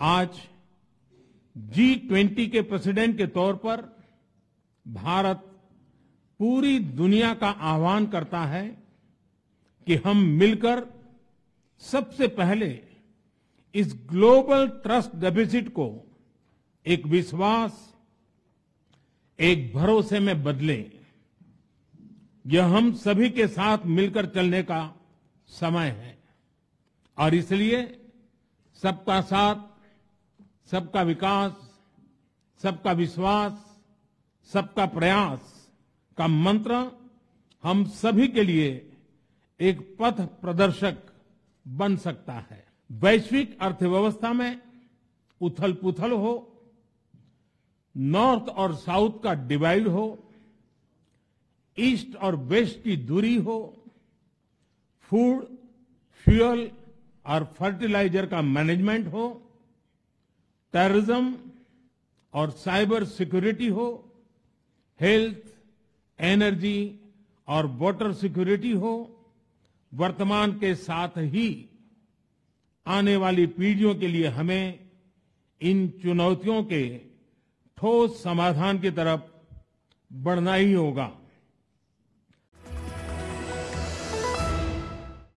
आज G twenty के president के तौर पर भारत पूरी दुनिया का आह्वान करता है कि हम मिलकर सबसे पहले इस ग्लोबल ट्रस्ट डेफिसिट को एक विश्वास एक भरोसे में बदले यह हम सभी के साथ मिलकर चलने का समय है और इसलिए सबका साथ सबका विकास सबका विश्वास सबका प्रयास का मंत्र हम सभी के लिए एक पथ प्रदर्शक बन सकता है वैश्विक अर्थव्यवस्था में उथल पुथल हो नॉर्थ और साउथ का डिवाइड हो ईस्ट और वेस्ट की दूरी हो फूड फ्यूल और फर्टिलाइजर का मैनेजमेंट हो टेररिज्म और साइबर सिक्योरिटी हो हेल्थ एनर्जी और वाटर सिक्योरिटी हो वर्तमान के साथ ही आने वाली पीढ़ियों के लिए हमें इन चुनौतियों के ठोस समाधान की तरफ बढ़ना ही होगा